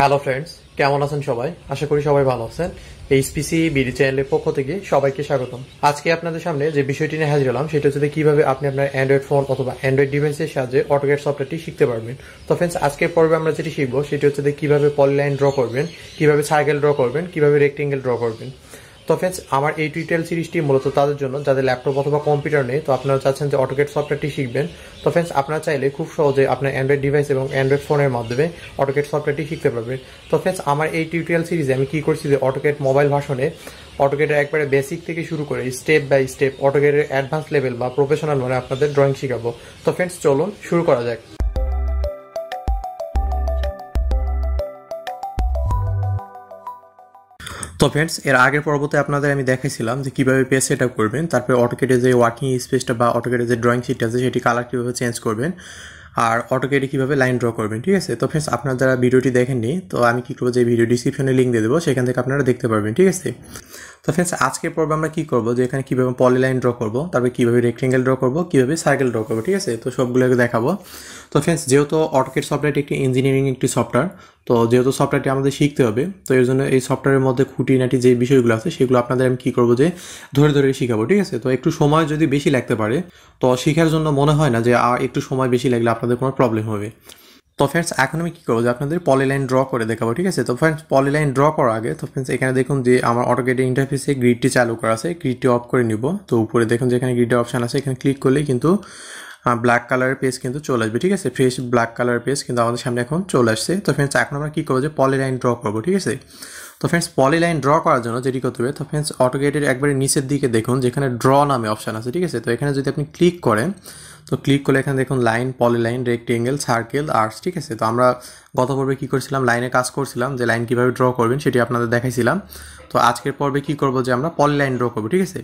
hello friends কেমন আছেন সবাই আশা করি সবাই ভালো আছেন এইচপিসি বিডি চ্যানেলের পক্ষ থেকে সবাইকে স্বাগতম আজকে আপনাদের সামনে যে বিষয়টি নিয়ে হাজির হলাম সেটা হচ্ছে কিভাবে আপনি আপনার অ্যান্ড্রয়েড ফোন অথবা অ্যান্ড্রয়েড ডিভাইসের সাহায্যে অটোকেট সফটওয়্যারটি শিখতে পারবেন তো ফ্রেন্ডস আজকের পর্বে আমরা যেটি শিখবো সেটি হচ্ছে কিভাবে পলিলাইন ড্র করবেন কিভাবে সাইকেল ড্র করবেন কিভাবে রেক্টেঙ্গেল ড্র করবেন তো ফ্রেন্ডস আমার এই টিউটোরিয়াল সিরিজটি মূলত তাদের জন্য যাদের ল্যাপটপ অথবা কম্পিউটার নেই তো আপনারা চাচ্ছেন যে অটোকেট সফটওয়্যারটি শিখবেন তো ফ্রেন্ডস আপনারা চাইলে খুব সহজে আপনার অ্যান্ড্রয়েড ডিভাইস এবং অ্যান্ড্রয়েড ফোনের মাধ্যমে অটোকেট সফটওয়্যারটি শিখতে পারবেন তো ফ্রেন্ডস আমার এই টিউটোরিয়াল সিরিজে আমি কি করছি যে অটোকেট মোবাইল ভাষণে অটোকেটের একবারে বেসিক থেকে শুরু করে স্টেপ বাই স্টেপ অটোকেটের অ্যাডভান্স লেভেল বা প্রফেশনাল মানে আপনাদের ড্রয়িং শেখাবো তো ফ্রেন্ডস চলুন শুরু করা যাক তো ফ্রেন্ডস এর আগের পর্বতে আপনাদের আমি দেখাইছিলাম যে কীভাবে পেজ সেট আপ করবেন তারপরে অটোকেটে যে ওয়ার্কিং স্পেসটা বা অটোকেটে যে ড্রয়িং শিটটা আছে সেটি কালার কীভাবে চেঞ্জ করবেন আর অটোকেটে কীভাবে লাইন ড্র করবেন ঠিক আছে তো ফ্রেন্ডস আপনারা যারা ভিডিওটি দেখেননি তো আমি কী করবো যে ভিডিও ডিসক্রিপশনে লিঙ্ক দিয়ে দেবো সেখান থেকে আপনারা দেখতে পারবেন ঠিক আছে তো ফ্রেন্ডস আজকের পর্বে আমরা কি করব যে এখানে কীভাবে পলি লাইন ড্র করব তারপরে কীভাবে রেক্টেঙ্গেল ড্র করব কীভাবে সার্কেল ড্র করবো ঠিক আছে তো সবগুলোকে দেখাবো তো ফ্রেন্ডস যেহেতু অটোকেট সফটওয়্যারটি একটি ইঞ্জিনিয়ারিং একটি সফটওয়্যার তো যেহেতু সফটওয়্যারটি আমাদের শিখতে হবে তো এর জন্য এই সফটওয়্যারের মধ্যে খুঁটিনাটি যে বিষয়গুলো আছে সেগুলো আপনাদের আমি কী করবো যে ধরে ধরে শিখাবো ঠিক আছে তো একটু সময় যদি বেশি লাগতে পারে তো শেখার জন্য মনে হয় না যে একটু সময় বেশি লাগলে আপনাদের কোনো প্রবলেম হবে তো ফ্রেন্ডস এখন আমি কী করবো যে আপনাদের পলিলাইন ড্র করে দেখাবো ঠিক আছে তো ফ্রেন্ডস পলিলাইন ড্র করার আগে তো ফ্রেন্ডস এখানে দেখুন যে আমার গেটে ইন্টারফেসে গ্রিডটি চালু করা আছে গ্রিডটি অফ করে নিব তো উপরে দেখুন যে এখানে গ্রিডের অপশান আছে এখানে ক্লিক করলেই কিন্তু ব্ল্যাক কালারের পেজ কিন্তু চলে আসবে ঠিক আছে ফ্রেশ ব্ল্যাক কালারের পেজ কিন্তু আমাদের সামনে এখন চলে আসছে তো ফ্রেন্ডস এখন আমরা কী করবো যে পলিলাইন ড্র করবো ঠিক আছে তো ফ্রেন্ডস পলিলাইন ড্র করার জন্য যেটি করতে হবে তো ফ্রেন্ডস গেটের একবারে নিচের দিকে দেখুন যেখানে ড্র নামে অপশান আছে ঠিক আছে তো এখানে যদি আপনি ক্লিক করেন তো ক্লিক করলে এখানে দেখুন line polyline rectangle circle arcs ঠিক আছে তো আমরা গত পর্বে কী করেছিলাম লাইনে কাজ করছিলাম যে লাইন কীভাবে ড্র করবেন সেটি আপনাদের দেখাইছিলাম তো আজকের পর্বে কী করবো যে আমরা পলিলাইন ড্র করবো ঠিক আছে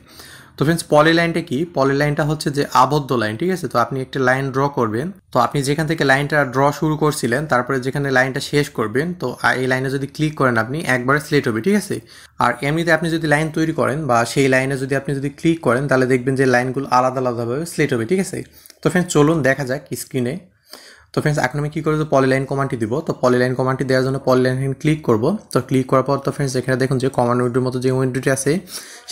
তো ফ্রেন্ডস পলি লাইনটা কি পলি লাইনটা হচ্ছে যে আবদ্ধ লাইন ঠিক আছে তো আপনি একটা লাইন ড্র করবেন তো আপনি যেখান থেকে লাইনটা ড্র শুরু করছিলেন তারপরে যেখানে লাইনটা শেষ করবেন তো এই লাইনে যদি ক্লিক করেন আপনি একবারে সিলেক্ট হবে ঠিক আছে আর এমনিতে আপনি যদি লাইন তৈরি করেন বা সেই লাইনে যদি আপনি যদি ক্লিক করেন তাহলে দেখবেন যে লাইনগুলো আলাদা আলাদাভাবে সিলেক্ট হবে ঠিক আছে তো ফ্রেন্ডস চলুন দেখা যাক স্ক্রিনে তো ফ্রেন্ডস এখন আমি কী করে তো পলিলাইন কমান্ডটি দিব তো পলিলাইন কমান্ডটি দেওয়ার জন্য পলিলাইন হ্যান্ড ক্লিক করব তো ক্লিক করার পর তো ফ্রেন্ডস এখানে দেখুন যে কমান্ড উইন্ডোর মতো যে উইন্ডোটি আছে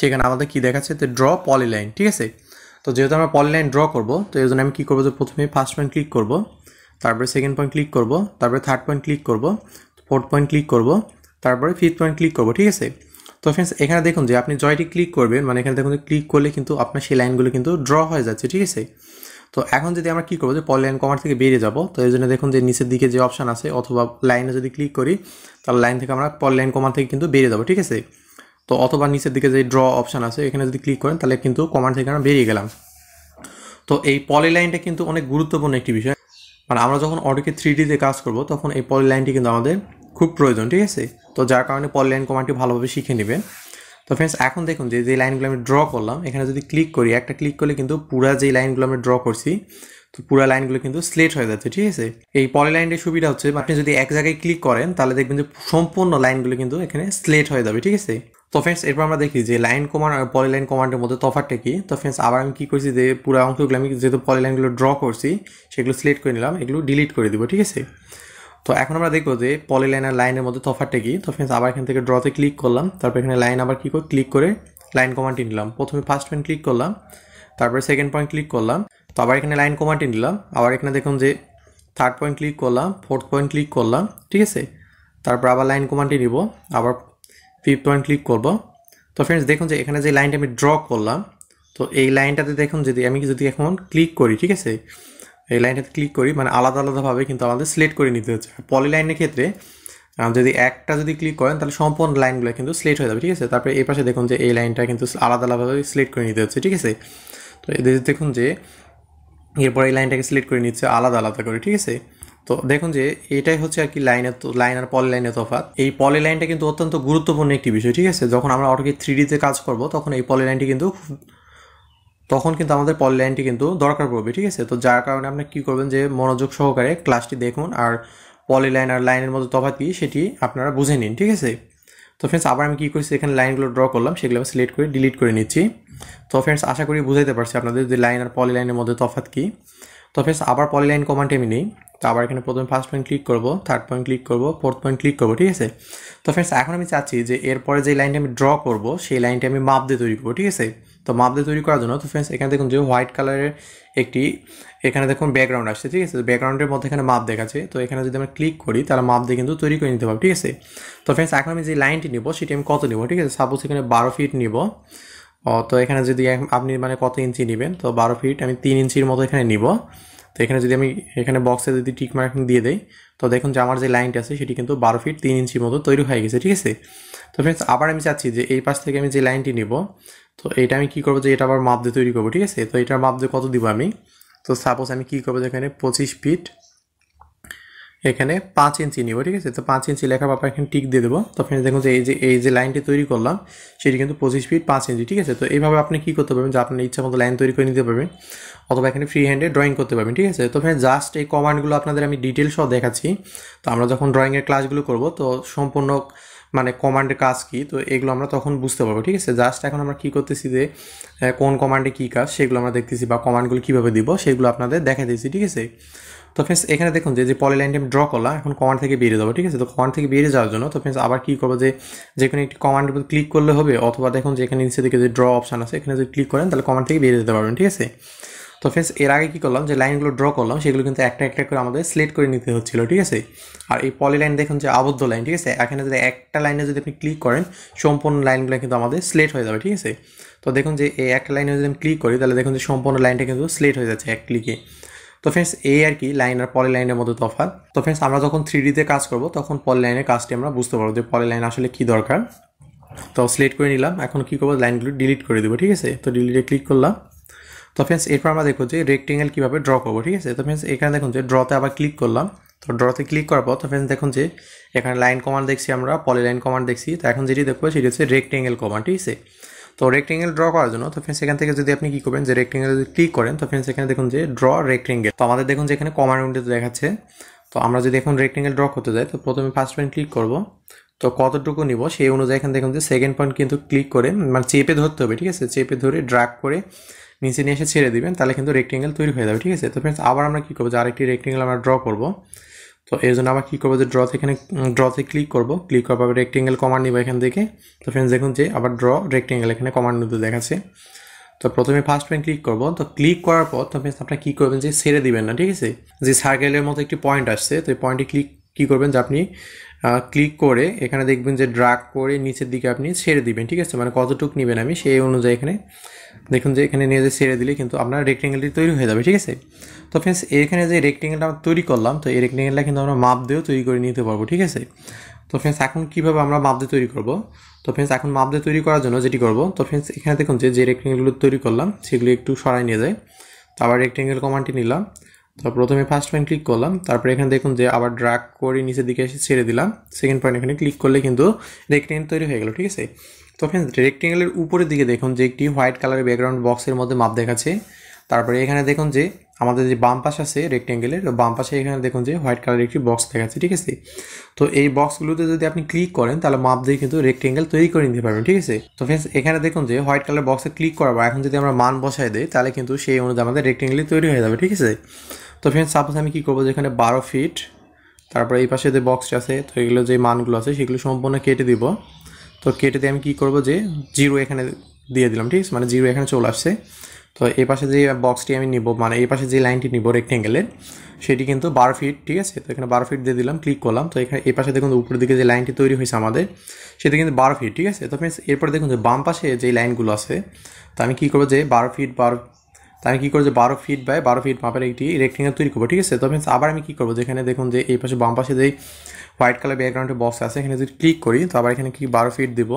সেখানে আমাদের কী দেখাচ্ছে তো ড্র পলিলাইন ঠিক আছে তো যেহেতু আমরা পলিলাইন ড্র করব তো এই জন্য আমি কী করবো যে প্রথমে ফার্স্ট পয়েন্ট ক্লিক করব তারপরে সেকেন্ড পয়েন্ট ক্লিক করব তারপরে থার্ড পয়েন্ট ক্লিক করব ফোর্থ পয়েন্ট ক্লিক করব তারপরে ফিফথ পয়েন্ট ক্লিক করব ঠিক আছে তো ফ্রেন্ডস এখানে দেখুন যে আপনি জয়টি ক্লিক করবেন মানে এখানে দেখুন যে ক্লিক করলে কিন্তু আপনার সেই লাইনগুলো কিন্তু ড্র হয়ে যাচ্ছে ঠিক আছে তো এখন যদি আমরা কি করবো যে পলিলাইন কমার থেকে বেরিয়ে যাব তো এই জন্য দেখুন যে নিচের দিকে যে অপশান আছে অথবা লাইনে যদি ক্লিক করি তাহলে লাইন থেকে আমরা পলিলাইন কমার থেকে কিন্তু বেরিয়ে যাবো ঠিক আছে তো অথবা নিচের দিকে যে ড্র অপশান আছে এখানে যদি ক্লিক করেন তাহলে কিন্তু কমার থেকে আমরা বেরিয়ে গেলাম তো এই পলিলাইনটা লাইনটা কিন্তু অনেক গুরুত্বপূর্ণ একটি বিষয় মানে আমরা যখন অটোকে থ্রি ডিতে কাজ করব তখন এই পলিলাইনটি লাইনটি কিন্তু আমাদের খুব প্রয়োজন ঠিক আছে তো যার কারণে পলিলাইন কমারটি কমান্ডটি ভালোভাবে শিখে নেবেন তো ফ্রেন্ডস এখন দেখুন যে যে লাইনগুলো আমি ড্র করলাম এখানে যদি ক্লিক করি একটা ক্লিক করলে কিন্তু পুরা যে লাইনগুলো আমি ড্র করছি তো পুরো লাইনগুলো কিন্তু স্লেট হয়ে যাচ্ছে ঠিক আছে এই পলিলাইনের সুবিধা হচ্ছে মানে আপনি যদি এক জায়গায় ক্লিক করেন তাহলে দেখবেন যে সম্পূর্ণ লাইনগুলো কিন্তু এখানে স্লেট হয়ে যাবে ঠিক আছে তো ফ্রেন্ডস এরপর আমরা দেখি যে লাইন কমান্ড আর পলি লাইন কমান্ডের মধ্যে তফাতটা কি তো ফ্রেন্ডস আবার আমি কী করছি যে পুরো অংশগুলো আমি যেহেতু পলি লাইনগুলো ড্র করছি সেগুলো সিলেক্ট করে নিলাম এগুলো ডিলিট করে দেবো ঠিক আছে তো এখন আমরা দেখবো যে পলিলাইন আর লাইনের মধ্যে তফাতটা কি তো ফ্রেন্ডস আবার এখান থেকে ড্রতে ক্লিক করলাম তারপর এখানে লাইন আবার কি করে ক্লিক করে লাইন কমান্ডটি নিলাম প্রথমে ফার্স্ট পয়েন্ট ক্লিক করলাম তারপরে সেকেন্ড পয়েন্ট ক্লিক করলাম তো আবার এখানে লাইন কমান্ডটি নিলাম আবার এখানে দেখুন যে থার্ড পয়েন্ট ক্লিক করলাম ফোর্থ পয়েন্ট ক্লিক করলাম ঠিক আছে তারপর আবার লাইন কমান্ডটি নিব আবার ফিফ পয়েন্ট ক্লিক করব তো ফ্রেন্ডস দেখুন যে এখানে যে লাইনটা আমি ড্র করলাম তো এই লাইনটাতে দেখুন যদি আমি যদি এখন ক্লিক করি ঠিক আছে এই লাইনটাতে ক্লিক করি মানে আলাদা আলাদাভাবে কিন্তু আমাদের সিলেক্ট করে নিতে হচ্ছে পলি লাইনের ক্ষেত্রে যদি একটা যদি ক্লিক করেন তাহলে সম্পূর্ণ লাইনগুলো কিন্তু সিলেক্ট হয়ে যাবে ঠিক আছে তারপরে এই পাশে দেখুন যে এই লাইনটা কিন্তু আলাদা আলাদাভাবে সিলেক্ট করে নিতে হচ্ছে ঠিক আছে তো এদের দেখুন যে এরপর এই লাইনটাকে সিলেক্ট করে নিচ্ছে আলাদা আলাদা করে ঠিক আছে তো দেখুন যে এটাই হচ্ছে আর কি লাইনের লাইন আর পলি লাইনের তফাত এই পলি লাইনটা কিন্তু অত্যন্ত গুরুত্বপূর্ণ একটি বিষয় ঠিক আছে যখন আমরা অটোকে থ্রি ডিতে কাজ করব তখন এই পলি লাইনটি কিন্তু তখন কিন্তু আমাদের পলি লাইনটি কিন্তু দরকার পড়বে ঠিক আছে তো যার কারণে আপনি কি করবেন যে মনোযোগ সহকারে ক্লাসটি দেখুন আর পলি লাইন আর লাইনের মধ্যে তফাৎ কী সেটি আপনারা বুঝে নিন ঠিক আছে তো ফ্রেন্ডস আবার আমি কী করছি এখানে লাইনগুলো ড্র করলাম সেগুলো আমি সিলেক্ট করে ডিলিট করে নিচ্ছি তো ফ্রেন্ডস আশা করি বুঝাইতে পারছি আপনাদের যে লাইন আর পলি লাইনের মধ্যে তফাৎ কী তো ফ্রেন্ডস আবার পলি লাইন কমান্ডে আমি নেই তো আবার এখানে প্রথমে ফার্স্ট পয়েন্ট ক্লিক করবো থার্ড পয়েন্ট ক্লিক করবো ফোর্থ পয়েন্ট ক্লিক করবো ঠিক আছে তো ফ্রেন্ডস এখন আমি চাচ্ছি যে এরপরে যে লাইনটা আমি ড্র করবো সেই লাইনটা আমি মাপ দিয়ে তৈরি করবো ঠিক আছে তো মাপ দিয়ে তৈরি করার জন্য তো ফ্রেন্ডস এখানে দেখুন যে হোয়াইট কালারের একটি এখানে দেখুন ব্যাকগ্রাউন্ড আসছে ঠিক আছে তো ব্যাকগ্রাউন্ডের মধ্যে এখানে মাপ দেখাচ্ছে তো এখানে যদি আমরা ক্লিক করি তাহলে মাপ দিয়ে কিন্তু তৈরি করে নিতে পারবো ঠিক আছে তো ফ্রেন্ডস এখন আমি যে লাইনটি নিব সেটি আমি কত নিব ঠিক আছে সাপোজ এখানে বারো ফিট নিব তো এখানে যদি আপনি মানে কত ইঞ্চি নেবেন তো বারো ফিট আমি তিন ইঞ্চির মতো এখানে নিব তো এখানে যদি আমি এখানে বক্সে যদি টিক মার্ক দিয়ে দেই তো দেখুন যে আমার যে লাইনটি আছে সেটি কিন্তু বারো ফিট তিন ইঞ্চির মতো তৈরি হয়ে গেছে ঠিক আছে তো ফ্রেন্ডস আবার আমি চাচ্ছি যে এই পাশ থেকে আমি যে লাইনটি নিব তো এটা আমি কী করবো যে এটা আবার মাপ দিয়ে তৈরি করবো ঠিক আছে তো এটার মাপ দিয়ে কত দিব আমি তো সাপোজ আমি কী করবো যে এখানে পঁচিশ ফিট এখানে পাঁচ ইঞ্চি নিব ঠিক আছে তো পাঁচ ইঞ্চি লেখা বাপা এখানে টিক দিয়ে দেবো তো ফ্রেন্ডস দেখুন যে এই যে এই যে লাইনটি তৈরি করলাম সেটি কিন্তু পঁচিশ ফিট পাঁচ ইঞ্চি ঠিক আছে তো এইভাবে আপনি কী করতে পারবেন যে আপনার ইচ্ছা মতো লাইন তৈরি করে নিতে পারবেন অথবা এখানে ফ্রি হ্যান্ডে ড্রয়িং করতে পারবেন ঠিক আছে তো ফ্রেন্ড জাস্ট এই কমান্ডগুলো আপনাদের আমি ডিটেলসও দেখাচ্ছি তো আমরা যখন ড্রয়িংয়ের ক্লাসগুলো করবো তো সম্পূর্ণ মানে কমান্ডের কাজ কী তো এগুলো আমরা তখন বুঝতে পারবো ঠিক আছে জাস্ট এখন আমরা কী করতেছি যে কোন কমান্ডে কী কাজ সেগুলো আমরা দেখতেছি বা কমান্ডগুলো কীভাবে দিব সেগুলো আপনাদের দেখা দিয়েছি ঠিক আছে তো ফ্রেন্ডস এখানে দেখুন যে যে পলি লাইনটি আমি ড্র করলাম এখন কমান্ড থেকে বেরিয়ে যাবো ঠিক আছে তো কমান্ড থেকে বেরিয়ে যাওয়ার জন্য তো ফ্রেন্ডস আবার কী করবো যে যে কোনো একটি কমান্ডের উপর ক্লিক করলে হবে অথবা দেখুন যে এখানে নিচে দিকে যে ড্র অপশান আছে এখানে যদি ক্লিক করেন তাহলে কমান্ড থেকে বেরিয়ে যেতে পারবেন ঠিক আছে তো ফ্রেন্ডস এর আগে কী করলাম যে লাইনগুলো ড্র করলাম সেগুলো কিন্তু একটা একটা করে আমাদের সিলেক্ট করে নিতে হচ্ছিল ঠিক আছে আর এই পলি লাইন দেখুন যে আবদ্ধ লাইন ঠিক আছে এখানে যদি একটা লাইনে যদি আপনি ক্লিক করেন সম্পূর্ণ লাইনগুলো কিন্তু আমাদের সিলেক্ট হয়ে যাবে ঠিক আছে তো দেখুন যে এই একটা লাইনে যদি আমি ক্লিক করি তাহলে দেখুন যে সম্পূর্ণ লাইনটা কিন্তু সিলেক্ট হয়ে যাচ্ছে এক ক্লিকে তো ফ্রেন্ডস এই আর কি লাইন আর পলি লাইনের মধ্যে তফাৎ তো ফ্রেন্ডস আমরা যখন থ্রি ডিতে কাজ করব তখন পলি লাইনের কাজটি আমরা বুঝতে পারবো যে পলি লাইন আসলে কী দরকার তো সিলেক্ট করে নিলাম এখন কী করবো লাইনগুলো ডিলিট করে দেবো ঠিক আছে তো ডিলিটে ক্লিক করলাম তো ফ্রেন্ডস এরপর আমরা দেখবো যে রেক্টেঙ্গেল কীভাবে ড্র করবো ঠিক আছে তো ফ্রেন্ডস এখানে দেখুন যে ড্রতে আবার ক্লিক করলাম তো ড্রতে ক্লিক করার পর তো ফ্রেন্ডস দেখুন যে এখানে লাইন কমান্ড দেখছি আমরা পলি লাইন কমান্ড দেখছি তো এখন যেটি দেখবো সেটি হচ্ছে রেক্টেঙ্গেল কমান্ড ঠিক আছে তো রেক্টেঙ্গেল ড্র করার জন্য তো ফ্রেন্ডস এখান থেকে যদি আপনি কী করবেন যে রেক্টেঙ্গেল যদি ক্লিক করেন তো ফ্রেন্ডস এখানে দেখুন যে ড্র রেক্টেঙ্গেল তো আমাদের দেখুন যে এখানে কমান্ড উইন্ডোতে দেখাচ্ছে তো আমরা যদি এখন রেক্টেঙ্গেল ড্র করতে যাই তো প্রথমে ফার্স্ট পয়েন্ট ক্লিক করব তো কতটুকু নিব সেই অনুযায়ী এখানে দেখুন যে সেকেন্ড পয়েন্ট কিন্তু ক্লিক করে মানে চেপে ধরতে হবে ঠিক আছে চেপে ধরে ড্রাগ করে নিচে নিয়ে এসে ছেড়ে দিবেন তাহলে কিন্তু রেক্টেঙ্গেল তৈরি হয়ে যাবে ঠিক আছে তো ফ্রেন্ডস আবার আমরা কী করবো যে আরেকটি রেক্টেঙ্গেল আমরা ড্র করবো তো এই জন্য আবার কী করবো যে ড্রতে এখানে ড্রতে ক্লিক করবো ক্লিক করার পরে রেক্টেঙ্গেল কমান্ড নিব এখান থেকে তো ফ্রেন্ডস দেখুন যে আবার ড্র রেক্টেঙ্গেল এখানে কমান্ড নিতে দেখাচ্ছে তো প্রথমে ফার্স্ট পয়েন্ট ক্লিক করবো তো ক্লিক করার পর তো ফ্রেন্ডস আপনারা কী করবেন যে ছেড়ে দিবেন না ঠিক আছে যে সার্কেলের মতো একটি পয়েন্ট আসছে তো এই পয়েন্টে ক্লিক কি করবেন যে আপনি ক্লিক করে এখানে দেখবেন যে ড্রাগ করে নিচের দিকে আপনি ছেড়ে দিবেন ঠিক আছে মানে কতটুকু নেবেন আমি সেই অনুযায়ী এখানে দেখুন যে এখানে নিয়ে যে ছেড়ে দিলে কিন্তু আপনার রেক্টেঙ্গেলটি তৈরি হয়ে যাবে ঠিক আছে তো ফ্রেন্ডস এখানে যে রেক্টেঙ্গেলটা আমরা তৈরি করলাম তো এই রেক্টেঙ্গেলটা কিন্তু আমরা মাপ দিয়েও তৈরি করে নিতে পারবো ঠিক আছে তো ফ্রেন্ডস এখন কীভাবে আমরা মাপ দিয়ে তৈরি করব তো ফ্রেন্ডস এখন মাপ দিয়ে তৈরি করার জন্য যেটি করব তো ফ্রেন্ডস এখানে দেখুন যে যে রেক্টেঙ্গেলগুলো তৈরি করলাম সেগুলি একটু সরাই নিয়ে যায় তো আবার রেক্টেঙ্গেল কমানটি নিলাম তো প্রথমে ফার্স্ট পয়েন্ট ক্লিক করলাম তারপরে এখানে দেখুন যে আবার ড্রাগ করে নিচের দিকে এসে ছেড়ে দিলাম সেকেন্ড পয়েন্ট এখানে ক্লিক করলে কিন্তু রেক্টেঙ্গেল তৈরি হয়ে গেল ঠিক আছে তো ফ্রেন্স রেক্টেঙ্গেলের উপরের দিকে দেখুন যে একটি হোয়াইট কালারের ব্যাকগ্রাউন্ড বক্সের মধ্যে মাপ দেখাচ্ছে তারপরে এখানে দেখুন যে আমাদের যে বাম পাশ আছে রেক্টেঙ্গেলের বাম পাশে এখানে দেখুন যে হোয়াইট কালারের একটি বক্স দেখা যাচ্ছে ঠিক আছে তো এই বক্সগুলোতে যদি আপনি ক্লিক করেন তাহলে মাপ দিয়ে কিন্তু রেক্টেঙ্গেল তৈরি করে নিতে পারবেন ঠিক আছে তো ফ্রেন্ডস এখানে দেখুন যে হোয়াইট কালার বক্সে ক্লিক বা এখন যদি আমরা মান বসাই দিই তাহলে কিন্তু সেই অনুযায়ী আমাদের রেক্টেঙ্গেলই তৈরি হয়ে যাবে ঠিক আছে তো ফ্রেন্ডস সাপোজ আমি কী করবো যেখানে বারো ফিট তারপরে এই পাশে যে বক্সটা আছে তো এগুলো যে মানগুলো আছে সেগুলো সম্পূর্ণ কেটে দিব তো কেটে দিয়ে আমি কী করবো যে জিরো এখানে দিয়ে দিলাম ঠিক আছে মানে জিরো এখানে চলে আসছে তো এই পাশে যে বক্সটি আমি নিব মানে এই পাশে যে লাইনটি নিব রেকট্যাঙ্গেলের সেটি কিন্তু বারো ফিট ঠিক আছে তো এখানে বারো ফিট দিয়ে দিলাম ক্লিক করলাম তো এখানে এই পাশে দেখুন উপরের দিকে যে লাইনটি তৈরি হয়েছে আমাদের সেটি কিন্তু বারো ফিট ঠিক আছে তো ফ্রেন্ডস এরপর দেখুন যে বাম পাশে যে লাইনগুলো আছে তো আমি কী করবো যে বারো ফিট বারো তো আমি কী করবো যে বারো ফিট বাই বারো ফিট মাপের একটি রেক্টেঙ্গেল তৈরি করবো ঠিক আছে তো ফ্রেন্ডস আবার আমি কী করবো যেখানে দেখুন যে এই পাশে বাম পাশে যে হোয়াইট কালার ব্যাকগ্রাউন্ডের বক্স আছে এখানে যদি ক্লিক করি তো আবার এখানে কি বারো ফিট দিব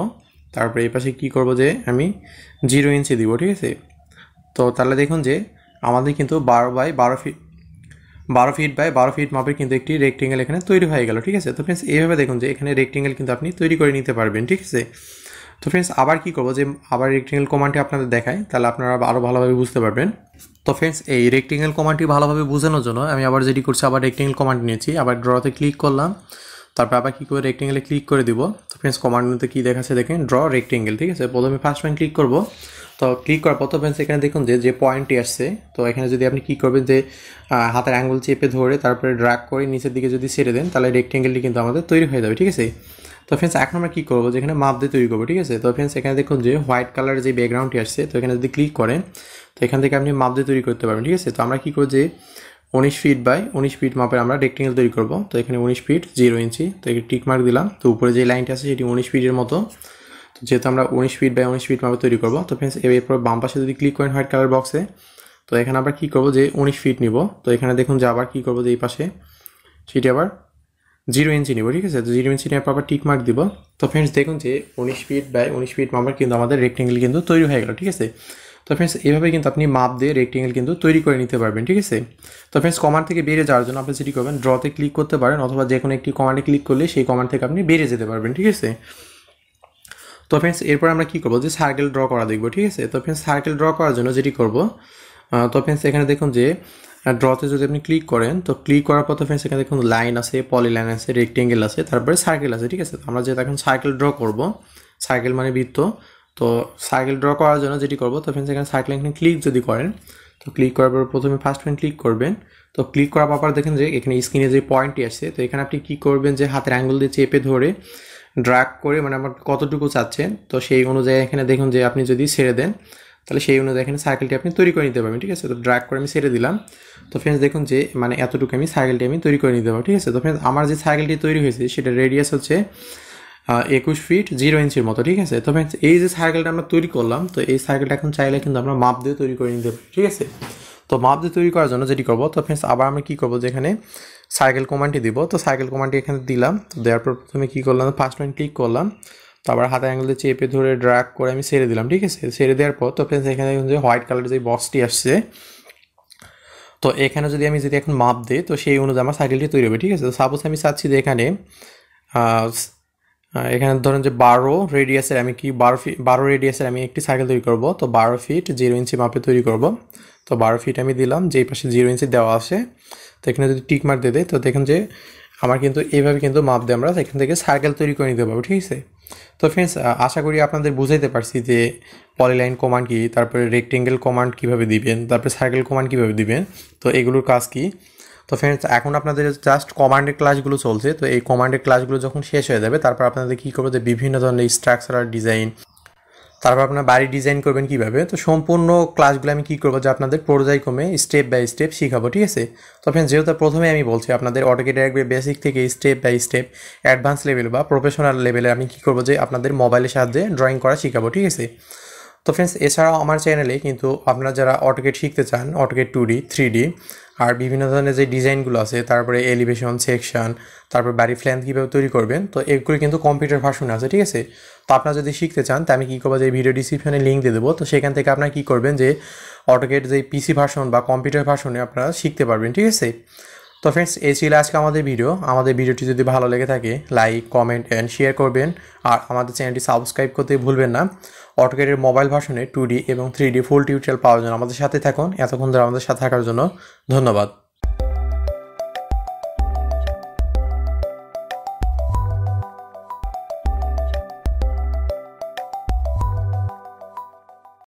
তারপরে এই পাশে কী করবো যে আমি জিরো ইঞ্চি দিব ঠিক আছে তো তাহলে দেখুন যে আমাদের কিন্তু বারো বাই বারো ফিট বারো ফিট বাই বারো ফিট মাপের কিন্তু একটি রেক্টেঙ্গেল এখানে তৈরি হয়ে গেল ঠিক আছে তো ফ্রেন্ডস এইভাবে দেখুন যে এখানে রেক্টেঙ্গেল কিন্তু আপনি তৈরি করে নিতে পারবেন ঠিক আছে তো ফ্রেন্ডস আবার কি করবো যে আবার রেক্টেঙ্গেল কমান্ডটি আপনাদের দেখায় তাহলে আপনারা আরও ভালোভাবে বুঝতে পারবেন তো ফ্রেন্ডস এই রেক্টেঙ্গেল কমান্ডটি ভালোভাবে বোঝানোর জন্য আমি আবার যেটি করছি আবার রেক্টেঙ্গেল কমান্ড নিয়েছি আবার ড্রতে ক্লিক করলাম তারপর আবার কী করে রেক্টেঙ্গেলে ক্লিক করে দিব তো ফ্রেন্ডস কমান্ড মেনুতে কী দেখাচ্ছে দেখেন ড্র রেক্টেঙ্গেল ঠিক আছে প্রথমে ফার্স্ট পয়েন্ট ক্লিক করবো তো ক্লিক করার পর তো ফ্রেন্ডস এখানে দেখুন যে যে পয়েন্টটি আসছে তো এখানে যদি আপনি কী করবেন যে হাতের অ্যাঙ্গুল চেপে ধরে তারপরে ড্রাগ করে নিচের দিকে যদি ছেড়ে দেন তাহলে রেক্টেঙ্গেলটি কিন্তু আমাদের তৈরি হয়ে যাবে ঠিক আছে তো ফ্রেন্ডস এখন আমরা কী করবো যেখানে মাপ দিয়ে তৈরি করবো ঠিক আছে তো ফ্রেন্ডস এখানে দেখুন যে হোয়াইট কালারের যে ব্যাকগ্রাউন্ডটি আসছে তো এখানে যদি ক্লিক করেন তো এখান থেকে আপনি মাপ দিয়ে তৈরি করতে পারবেন ঠিক আছে তো আমরা কী করবো যে উনিশ ফিট বাই উনিশ ফিট মাপের আমরা রেক্টেঙ্গেল তৈরি করব তো এখানে উনিশ ফিট জিরো ইঞ্চি তো এখানে টিকমার্ক দিলাম তো উপরে যে লাইনটা আছে সেটি উনিশ ফিটের মতো তো যেহেতু আমরা উনিশ ফিট বাই উনিশ ফিট মাপে তৈরি করব তো ফ্রেন্ডস এরপর বাম পাশে যদি ক্লিক করেন হোয়াইট কালার বক্সে তো এখানে আমরা কী করবো যে উনিশ ফিট নিব তো এখানে দেখুন যে আবার কী করবো যে এই পাশে সেটি আবার জিরো ইঞ্চি নিব ঠিক আছে তো জিরো ইঞ্চি নেওয়ার পর আবার টিকমার্ক দিব তো ফ্রেন্ডস দেখুন যে উনিশ ফিট বাই উনিশ ফিট মাপার কিন্তু আমাদের রেক্টেঙ্গেল কিন্তু তৈরি হয়ে গেল ঠিক আছে তো ফ্রেন্ডস এইভাবে কিন্তু আপনি মাপ দিয়ে রেক্টেঙ্গেল কিন্তু তৈরি করে নিতে পারবেন ঠিক আছে তো ফ্রেন্ডস কমান্ড থেকে বেড়ে যাওয়ার জন্য আপনি সেটি করবেন ড্রতে ক্লিক করতে পারেন অথবা যে কোনো একটি কমান্ডে ক্লিক করলে সেই কমান্ড থেকে আপনি বেড়ে যেতে পারবেন ঠিক আছে তো ফ্রেন্ডস এরপর আমরা কী করবো যে সার্কেল ড্র করা দেখবো ঠিক আছে তো ফ্রেন্ডস সার্কেল ড্র করার জন্য যেটি করবো তো ফ্রেন্ডস এখানে দেখুন যে ড্রতে যদি আপনি ক্লিক করেন তো ক্লিক করার পর তো ফ্রেন্ডস এখানে দেখুন লাইন আছে পলি লাইন আছে রেক্টেঙ্গেল আছে তারপরে সার্কেল আছে ঠিক আছে আমরা যেহেতু এখন সার্কেল ড্র করব সার্কেল মানে বৃত্ত তো সাইকেল ড্র করার জন্য যেটি করবো তো ফ্রেন্ডস এখানে সাইকেল এখানে ক্লিক যদি করেন তো ক্লিক করার পর প্রথমে ফার্স্ট ফ্রেন্ড ক্লিক করবেন তো ক্লিক করার পর দেখেন যে এখানে স্ক্রিনে যে পয়েন্টটি আসছে তো এখানে আপনি কী করবেন যে হাতের অ্যাঙ্গুল দিয়ে চেপে ধরে ড্রাগ করে মানে আমার কতটুকু চাচ্ছেন তো সেই অনুযায়ী এখানে দেখুন যে আপনি যদি ছেড়ে দেন তাহলে সেই অনুযায়ী এখানে সাইকেলটি আপনি তৈরি করে নিতে পারবেন ঠিক আছে তো ড্রাগ করে আমি ছেড়ে দিলাম তো ফ্রেন্ডস দেখুন যে মানে এতটুকু আমি সাইকেলটি আমি তৈরি করে নিতে পারবো ঠিক আছে তো ফ্রেন্ডস আমার যে সাইকেলটি তৈরি হয়েছে সেটা রেডিয়াস হচ্ছে একুশ ফিট জিরো ইঞ্চির মতো ঠিক আছে তবে এই যে সাইকেলটা আমরা তৈরি করলাম তো এই সাইকেলটা এখন চাইলে কিন্তু আমরা মাপ দিয়ে তৈরি করে নিতে পারি ঠিক আছে তো মাপ দিয়ে তৈরি করার জন্য যেটি করবো তো ফ্রেন্ডস আবার আমরা কী করবো যেখানে সাইকেল কমান্ডটি দিব তো সাইকেল কমান্ডটি এখানে দিলাম তো দেওয়ার পর প্রথমে কী করলাম ফার্স্ট পয়েন্ট ক্লিক করলাম তো আবার হাতে অ্যাঙ্গেল দিয়ে চেপে ধরে ড্রাগ করে আমি সেরে দিলাম ঠিক আছে সেরে দেওয়ার পর তো ফ্রেন্ডস এখানে যে হোয়াইট কালারের যে বক্সটি আসছে তো এখানে যদি আমি যদি এখন মাপ দিই তো সেই অনুযায়ী আমার সাইকেলটি তৈরি হবে ঠিক আছে তো সাপোজ আমি চাচ্ছি যে এখানে এখানে ধরেন যে বারো রেডিয়াসের আমি কি বারো ফিট বারো রেডিয়াসের আমি একটি সাইকেল তৈরি করব তো বারো ফিট জিরো ইঞ্চি মাপে তৈরি করব তো বারো ফিট আমি দিলাম যেই পাশে জিরো ইঞ্চি দেওয়া আছে তো এখানে যদি টিক মার্ক দিয়ে দেয় তো দেখেন যে আমার কিন্তু এইভাবে কিন্তু মাপ দিয়ে আমরা এখান থেকে সাইকেল তৈরি করে নিতে পারবো ঠিক আছে তো ফ্রেন্ডস আশা করি আপনাদের বুঝাইতে পারছি যে পলিলাইন কমান্ড কী তারপরে রেক্টেঙ্গেল কমান্ড কীভাবে দিবেন তারপরে সাইকেল কমান্ড কীভাবে দিবেন তো এগুলোর কাজ কী তো ফ্রেন্ডস এখন আপনাদের জাস্ট কমান্ডের ক্লাসগুলো চলছে তো এই কমান্ডের ক্লাসগুলো যখন শেষ হয়ে যাবে তারপর আপনাদের কী করবে বিভিন্ন ধরনের স্ট্রাকচারাল ডিজাইন তারপর আপনার বাড়ি ডিজাইন করবেন কীভাবে তো সম্পূর্ণ ক্লাসগুলো আমি কী করবো যে আপনাদের পর্যায়ক্রমে স্টেপ বাই স্টেপ শিখাবো ঠিক আছে তো ফ্রেন্ড যেহেতু প্রথমে আমি বলছি আপনাদের অটোকেটে একবে বেসিক থেকে step by step advance level বা প্রফেশনাল লেভেলে আমি কী করবো যে আপনাদের মোবাইলের সাহায্যে ড্রয়িং করা শিখাবো ঠিক আছে তো ফ্রেন্ডস এছাড়াও আমার চ্যানেলে কিন্তু আপনারা যারা অটোকেট শিখতে চান AutoCAD two D three D আর বিভিন্ন ধরনের যে ডিজাইনগুলো আছে তারপরে এলিভেশন সেকশন তারপরে বাড়ি ফ্ল্যান কীভাবে তৈরি করবেন তো এগুলো কিন্তু কম্পিউটার ভার্সন আছে ঠিক আছে তো আপনারা যদি শিখতে চান তো আমি কী করবো যে ভিডিও ডিসক্রিপশনে লিঙ্ক দিয়ে দেবো তো সেখান থেকে আপনারা কী করবেন যে অটোকেট যে পিসি ভার্সন বা কম্পিউটার ভার্সনে আপনারা শিখতে পারবেন ঠিক আছে তো ফ্রেন্ডস এই ছিল আজকে আমাদের ভিডিও আমাদের ভিডিওটি যদি ভালো লেগে থাকে লাইক কমেন্ট অ্যান্ড শেয়ার করবেন আর আমাদের চ্যানেলটি সাবস্ক্রাইব করতে ভুলবেন না অটোকেটের মোবাইল ভার্সনে টু এবং থ্রি ফুল টিউটোরিয়াল পাওয়ার জন্য আমাদের সাথে থাকুন এতক্ষণ ধরে আমাদের সাথে থাকার জন্য ধন্যবাদ